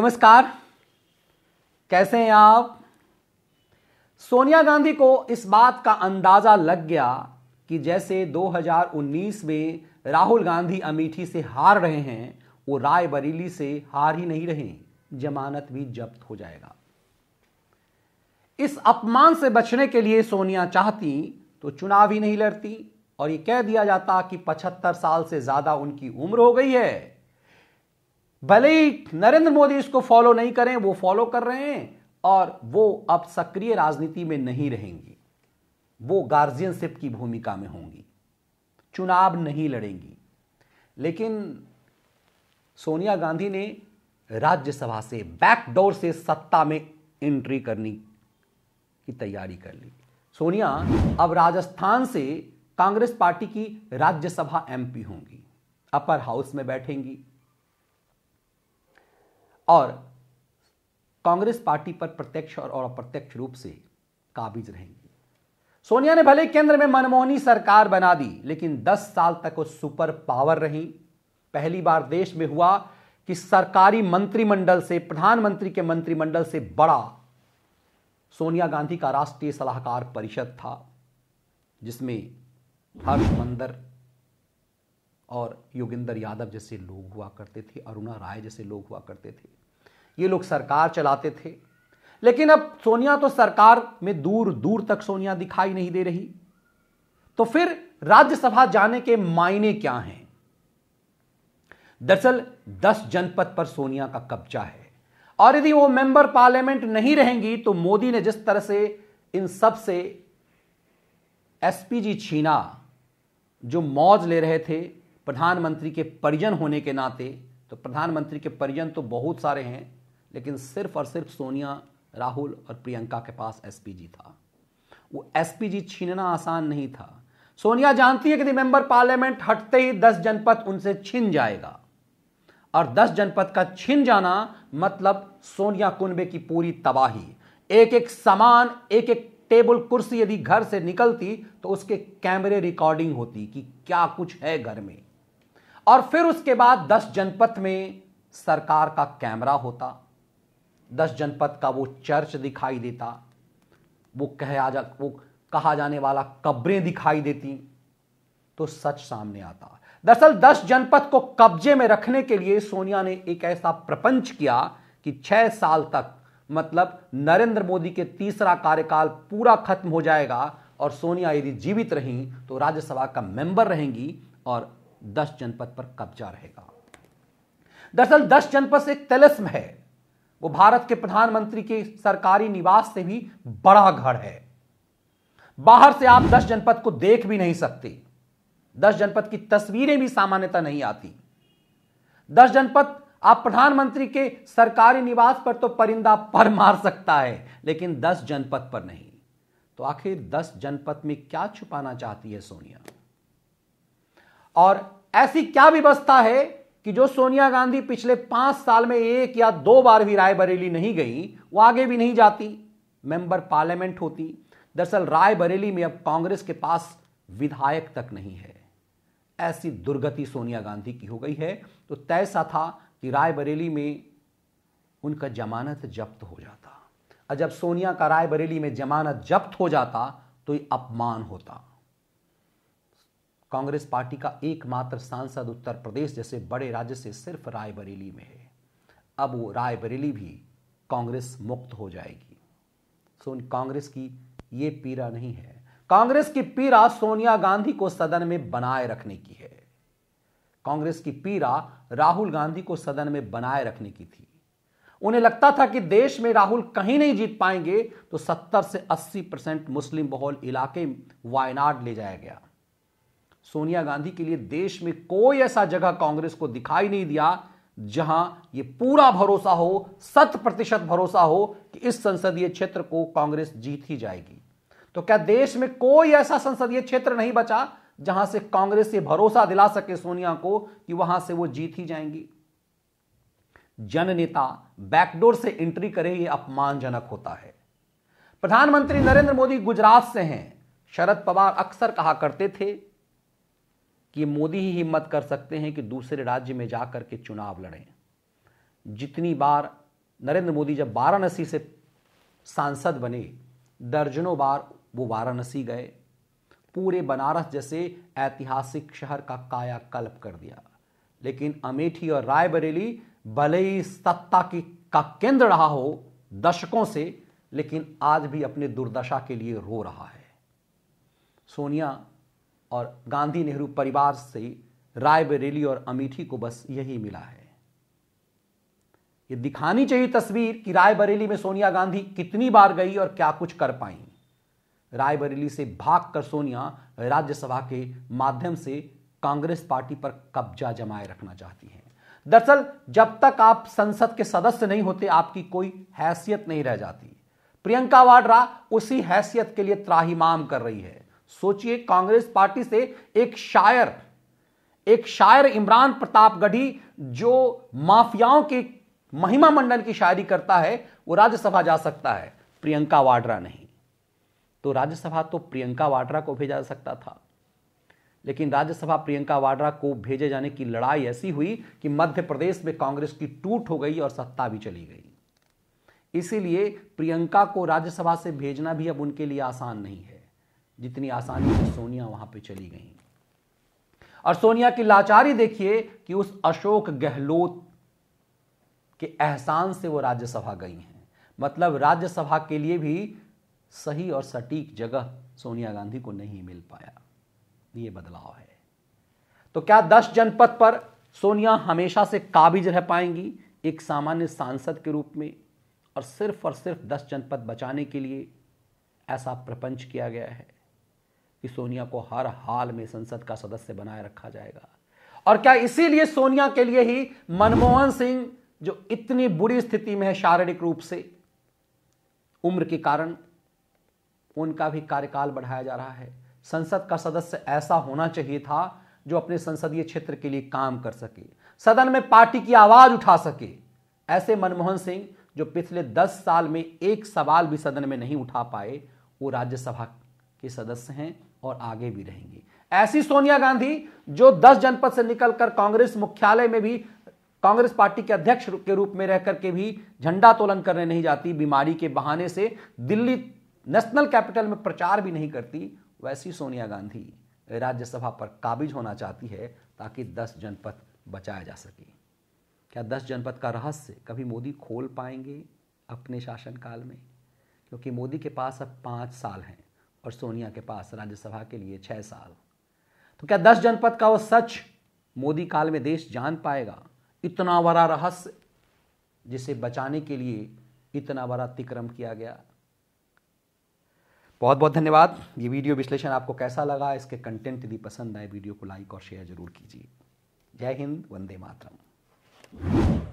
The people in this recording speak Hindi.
नमस्कार कैसे हैं आप सोनिया गांधी को इस बात का अंदाजा लग गया कि जैसे 2019 में राहुल गांधी अमेठी से हार रहे हैं वो रायबरेली से हार ही नहीं रहे जमानत भी जब्त हो जाएगा इस अपमान से बचने के लिए सोनिया चाहती तो चुनाव ही नहीं लड़ती और ये कह दिया जाता कि 75 साल से ज्यादा उनकी उम्र हो गई है भले ही नरेंद्र मोदी इसको फॉलो नहीं करें वो फॉलो कर रहे हैं और वो अब सक्रिय राजनीति में नहीं रहेंगी वो गार्जियनशिप की भूमिका में होंगी चुनाव नहीं लड़ेंगी लेकिन सोनिया गांधी ने राज्यसभा से बैकडोर से सत्ता में एंट्री करने की तैयारी कर ली सोनिया अब राजस्थान से कांग्रेस पार्टी की राज्यसभा एमपी होंगी अपर हाउस में बैठेंगी और कांग्रेस पार्टी पर प्रत्यक्ष और अप्रत्यक्ष रूप से काबिज रहेंगी सोनिया ने भले केंद्र में मनमोहनी सरकार बना दी लेकिन 10 साल तक वो सुपर पावर रही पहली बार देश में हुआ कि सरकारी मंत्रिमंडल से प्रधानमंत्री के मंत्रिमंडल से बड़ा सोनिया गांधी का राष्ट्रीय सलाहकार परिषद था जिसमें हर मंदर और योगेंद्र यादव जैसे लोग हुआ करते थे अरुणा राय जैसे लोग हुआ करते थे ये लोग सरकार चलाते थे लेकिन अब सोनिया तो सरकार में दूर दूर तक सोनिया दिखाई नहीं दे रही तो फिर राज्यसभा जाने के मायने क्या हैं दरअसल दस जनपद पर सोनिया का कब्जा है और यदि वो मेंबर पार्लियामेंट नहीं रहेंगी तो मोदी ने जिस तरह से इन सब से एसपीजी छीना जो मौज ले रहे थे प्रधानमंत्री के परिजन होने के नाते तो प्रधानमंत्री के परिजन तो बहुत सारे हैं लेकिन सिर्फ और सिर्फ सोनिया राहुल और प्रियंका के पास एस था वो एस छीनना आसान नहीं था सोनिया जानती है कि मेंबर पार्लियामेंट हटते ही दस जनपद उनसे छिन जाएगा और दस जनपद का छिन जाना मतलब सोनिया कुनबे की पूरी तबाही एक एक सामान एक एक टेबल कुर्सी यदि घर से निकलती तो उसके कैमरे रिकॉर्डिंग होती कि क्या कुछ है घर में और फिर उसके बाद दस जनपद में सरकार का कैमरा होता दस जनपद का वो चर्च दिखाई देता वो आ जा वो कहा जाने वाला कब्रें दिखाई देती तो सच सामने आता दरअसल दस जनपद को कब्जे में रखने के लिए सोनिया ने एक ऐसा प्रपंच किया कि छह साल तक मतलब नरेंद्र मोदी के तीसरा कार्यकाल पूरा खत्म हो जाएगा और सोनिया यदि जीवित रहीं तो राज्यसभा का मेंबर रहेंगी और दस जनपद पर कब्जा रहेगा दरअसल दस जनपद एक तेलस्म है वो भारत के प्रधानमंत्री के सरकारी निवास से भी बड़ा घर है बाहर से आप दस जनपद को देख भी नहीं सकते दस जनपद की तस्वीरें भी सामान्यता नहीं आती दस जनपद आप प्रधानमंत्री के सरकारी निवास पर तो परिंदा पर मार सकता है लेकिन दस जनपद पर नहीं तो आखिर दस जनपद में क्या छुपाना चाहती है सोनिया और ऐसी क्या व्यवस्था है कि जो सोनिया गांधी पिछले पांच साल में एक या दो बार भी रायबरेली नहीं गई वो आगे भी नहीं जाती मेंबर पार्लियामेंट होती दरअसल रायबरेली में अब कांग्रेस के पास विधायक तक नहीं है ऐसी दुर्गति सोनिया गांधी की हो गई है तो तय सा था कि रायबरेली में उनका जमानत जब्त हो जाता और जब सोनिया का रायबरेली में जमानत जब्त हो जाता तो ये अपमान होता कांग्रेस पार्टी का एकमात्र सांसद उत्तर प्रदेश जैसे बड़े राज्य से सिर्फ रायबरेली में है अब वो रायबरेली भी कांग्रेस मुक्त हो जाएगी सोन कांग्रेस की ये पीरा नहीं है कांग्रेस की पीरा सोनिया गांधी को सदन में बनाए रखने की है कांग्रेस की पीरा राहुल गांधी को सदन में बनाए रखने की थी उन्हें लगता था कि देश में राहुल कहीं नहीं जीत पाएंगे तो 70 से 80 परसेंट मुस्लिम बहुल इलाके वायनाड ले जाया गया सोनिया गांधी के लिए देश में कोई ऐसा जगह कांग्रेस को दिखाई नहीं दिया जहां ये पूरा भरोसा हो शत प्रतिशत भरोसा हो कि इस संसदीय क्षेत्र को कांग्रेस जीत ही जाएगी तो क्या देश में कोई ऐसा संसदीय क्षेत्र नहीं बचा जहां से कांग्रेस ये भरोसा दिला सके सोनिया को कि वहां से वो जीत ही जाएंगी जन नेता बैकडोर से एंट्री करे ये अपमानजनक होता है प्रधानमंत्री नरेंद्र मोदी गुजरात से हैं शरद पवार अक्सर कहा करते थे कि मोदी ही हिम्मत कर सकते हैं कि दूसरे राज्य में जाकर के चुनाव लड़ें जितनी बार नरेंद्र मोदी जब वाराणसी से सांसद बने दर्जनों बार वो वाराणसी गए पूरे बनारस जैसे ऐतिहासिक शहर का कायाकल्प कर दिया लेकिन अमेठी और रायबरेली भले ही सत्ता की का केंद्र रहा हो दशकों से लेकिन आज भी अपने दुर्दशा के लिए रो रहा है सोनिया और गांधी नेहरू परिवार से रायबरेली और अमेठी को बस यही मिला है ये दिखानी चाहिए तस्वीर कि रायबरेली में सोनिया गांधी कितनी बार गई और क्या कुछ कर पाई रायबरेली से भागकर सोनिया राज्यसभा के माध्यम से कांग्रेस पार्टी पर कब्जा जमाए रखना चाहती हैं दरअसल जब तक आप संसद के सदस्य नहीं होते आपकी कोई हैसियत नहीं रह जाती प्रियंका वाड्रा उसी हैसियत के लिए त्राहीमाम कर रही है सोचिए कांग्रेस पार्टी से एक शायर एक शायर इमरान प्रताप गढ़ी जो माफियाओं के महिमा मंडन की शायरी करता है वो राज्यसभा जा सकता है प्रियंका वाड्रा नहीं तो राज्यसभा तो प्रियंका वाड्रा को भेजा जा सकता था लेकिन राज्यसभा प्रियंका वाड्रा को भेजे जाने की लड़ाई ऐसी हुई कि मध्य प्रदेश में कांग्रेस की टूट हो गई और सत्ता भी चली गई इसीलिए प्रियंका को राज्यसभा से भेजना भी अब उनके लिए आसान नहीं है जितनी आसानी से सोनिया वहां पे चली गई और सोनिया की लाचारी देखिए कि उस अशोक गहलोत के एहसान से वो राज्यसभा गई हैं मतलब राज्यसभा के लिए भी सही और सटीक जगह सोनिया गांधी को नहीं मिल पाया ये बदलाव है तो क्या दस जनपद पर सोनिया हमेशा से काबिज रह पाएंगी एक सामान्य सांसद के रूप में और सिर्फ और सिर्फ दस जनपद बचाने के लिए ऐसा प्रपंच किया गया है कि सोनिया को हर हाल में संसद का सदस्य बनाए रखा जाएगा और क्या इसीलिए सोनिया के लिए ही मनमोहन सिंह जो इतनी बुरी स्थिति में है शारीरिक रूप से उम्र के कारण उनका भी कार्यकाल बढ़ाया जा रहा है संसद का सदस्य ऐसा होना चाहिए था जो अपने संसदीय क्षेत्र के लिए काम कर सके सदन में पार्टी की आवाज उठा सके ऐसे मनमोहन सिंह जो पिछले दस साल में एक सवाल भी सदन में नहीं उठा पाए वो राज्यसभा के सदस्य हैं और आगे भी रहेंगी ऐसी सोनिया गांधी जो दस जनपद से निकलकर कांग्रेस मुख्यालय में भी कांग्रेस पार्टी के अध्यक्ष के रूप में रह करके भी झंडा तोलन करने नहीं जाती बीमारी के बहाने से दिल्ली नेशनल कैपिटल में प्रचार भी नहीं करती वैसी सोनिया गांधी राज्यसभा पर काबिज होना चाहती है ताकि दस जनपद बचाया जा सके क्या दस जनपद का रहस्य कभी मोदी खोल पाएंगे अपने शासनकाल में क्योंकि मोदी के पास अब पाँच साल हैं और सोनिया के पास राज्यसभा के लिए छह साल तो क्या दस जनपद का वो सच मोदी काल में देश जान पाएगा इतना बड़ा रहस्य जिसे बचाने के लिए इतना बड़ा अतिक्रम किया गया बहुत बहुत धन्यवाद ये वीडियो विश्लेषण आपको कैसा लगा इसके कंटेंट यदि पसंद आए वीडियो को लाइक और शेयर जरूर कीजिए जय हिंद वंदे मातरम